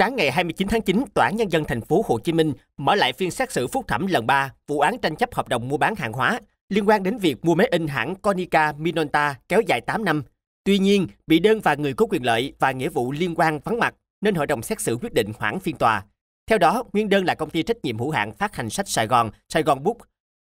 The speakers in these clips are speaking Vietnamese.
Sáng ngày 29 tháng 9, Tòa án Nhân dân thành phố Hồ Chí Minh mở lại phiên xét xử phúc thẩm lần 3 vụ án tranh chấp hợp đồng mua bán hàng hóa liên quan đến việc mua máy in hãng Konica Minolta kéo dài 8 năm. Tuy nhiên, bị đơn và người có quyền lợi và nghĩa vụ liên quan vắng mặt nên hội đồng xét xử quyết định hoãn phiên tòa. Theo đó, nguyên đơn là công ty trách nhiệm hữu hạn phát hành sách Sài Gòn, Sài Gòn Book.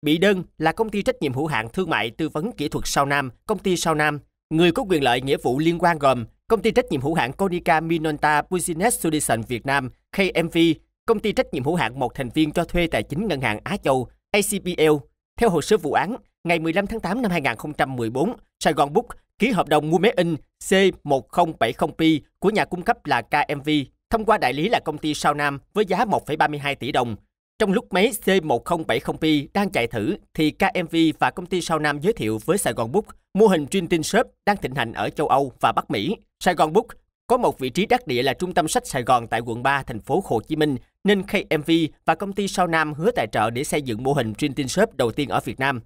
Bị đơn là công ty trách nhiệm hữu hạn thương mại tư vấn kỹ thuật Sao Nam, công ty Sao Nam. Người có quyền lợi nghĩa vụ liên quan gồm Công ty trách nhiệm hữu hạn Konica Minolta Business Solutions Việt Nam KMV, công ty trách nhiệm hữu hạn một thành viên cho thuê tài chính ngân hàng Á Châu ACPL. Theo hồ sơ vụ án, ngày 15 tháng 8 năm 2014, Sài Gòn Book ký hợp đồng mua máy in C1070P của nhà cung cấp là KMV thông qua đại lý là công ty Sao Nam với giá 1,32 tỷ đồng trong lúc máy C1070 p đang chạy thử thì KMV và công ty Sao Nam giới thiệu với Sài Gòn Book mô hình Printing Shop đang thịnh hành ở châu Âu và Bắc Mỹ. Sài Gòn Book có một vị trí đắc địa là trung tâm sách Sài Gòn tại quận 3 thành phố Hồ Chí Minh nên KMV và công ty Sao Nam hứa tài trợ để xây dựng mô hình Printing Shop đầu tiên ở Việt Nam.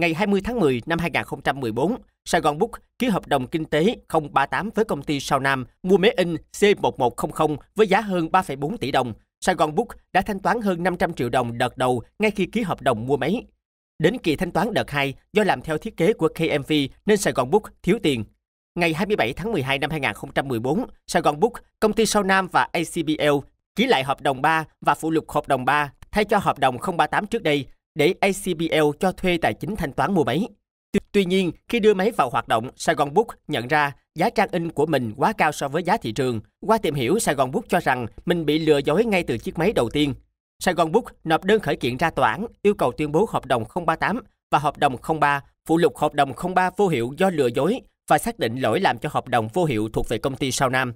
Ngày 20 tháng 10 năm 2014, Sài Gòn Book ký hợp đồng kinh tế 038 với công ty Sao Nam mua máy in C1100 với giá hơn 3,4 tỷ đồng Sài Gòn Book đã thanh toán hơn 500 triệu đồng đợt đầu ngay khi ký hợp đồng mua máy. Đến kỳ thanh toán đợt 2, do làm theo thiết kế của KMV nên Sài Gòn Book thiếu tiền. Ngày 27 tháng 12 năm 2014, Gòn Book, công ty Sao Nam và ACBL ký lại hợp đồng 3 và phụ lục hợp đồng 3 thay cho hợp đồng 038 trước đây để ACBL cho thuê tài chính thanh toán mua máy. Tuy nhiên, khi đưa máy vào hoạt động, Sài Gòn Book nhận ra giá trang in của mình quá cao so với giá thị trường. Qua tìm hiểu, Sài Gòn Book cho rằng mình bị lừa dối ngay từ chiếc máy đầu tiên. Sài Gòn Book nộp đơn khởi kiện ra tòa án, yêu cầu tuyên bố hợp đồng 038 và hợp đồng 03, phụ lục hợp đồng 03 vô hiệu do lừa dối và xác định lỗi làm cho hợp đồng vô hiệu thuộc về công ty Sao Nam.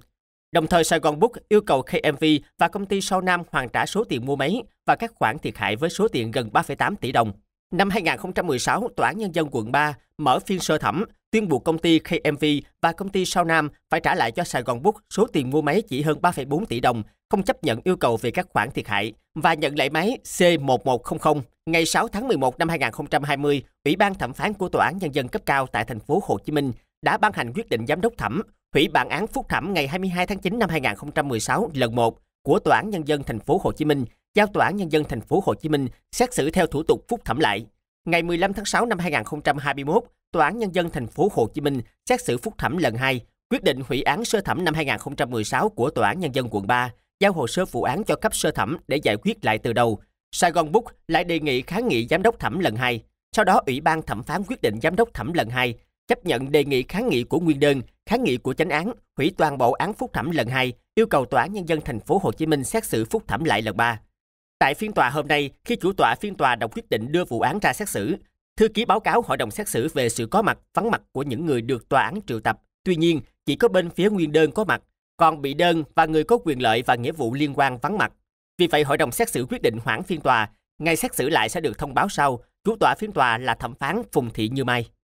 Đồng thời Sài Gòn Book yêu cầu KMV và công ty Sao Nam hoàn trả số tiền mua máy và các khoản thiệt hại với số tiền gần 3,8 tỷ đồng. Năm 2016, Tòa án Nhân dân quận 3 mở phiên sơ thẩm, tuyên buộc công ty KMV và công ty Sao Nam phải trả lại cho Sài Gòn Book số tiền mua máy chỉ hơn 3,4 tỷ đồng, không chấp nhận yêu cầu về các khoản thiệt hại và nhận lại máy C1100. Ngày 6 tháng 11 năm 2020, Ủy ban thẩm phán của Tòa án Nhân dân cấp cao tại thành phố Hồ Chí Minh đã ban hành quyết định giám đốc thẩm hủy bản án phúc thẩm ngày 22 tháng 9 năm 2016 lần 1 của Tòa án nhân dân thành phố Hồ Chí Minh giao Tòa án nhân dân thành phố Hồ Chí Minh xét xử theo thủ tục phúc thẩm lại. Ngày 15 tháng 6 năm 2021, Tòa án nhân dân thành phố Hồ Chí Minh xét xử phúc thẩm lần 2, quyết định hủy án sơ thẩm năm 2016 của Tòa án nhân dân quận 3, giao hồ sơ vụ án cho cấp sơ thẩm để giải quyết lại từ đầu. Sài Gòn Book lại đề nghị kháng nghị giám đốc thẩm lần 2. Sau đó, Ủy ban thẩm phán quyết định giám đốc thẩm lần 2 chấp nhận đề nghị kháng nghị của nguyên đơn, kháng nghị của chánh án, hủy toàn bộ án phúc thẩm lần 2, yêu cầu tòa án nhân dân thành phố Hồ Chí Minh xét xử phúc thẩm lại lần 3. Tại phiên tòa hôm nay, khi chủ tọa phiên tòa đọc quyết định đưa vụ án ra xét xử, thư ký báo cáo hội đồng xét xử về sự có mặt vắng mặt của những người được tòa án triệu tập. Tuy nhiên, chỉ có bên phía nguyên đơn có mặt, còn bị đơn và người có quyền lợi và nghĩa vụ liên quan vắng mặt. Vì vậy, hội đồng xét xử quyết định hoãn phiên tòa, ngày xét xử lại sẽ được thông báo sau. Chủ tọa phiên tòa là thẩm phán Phùng Thị Như Mai.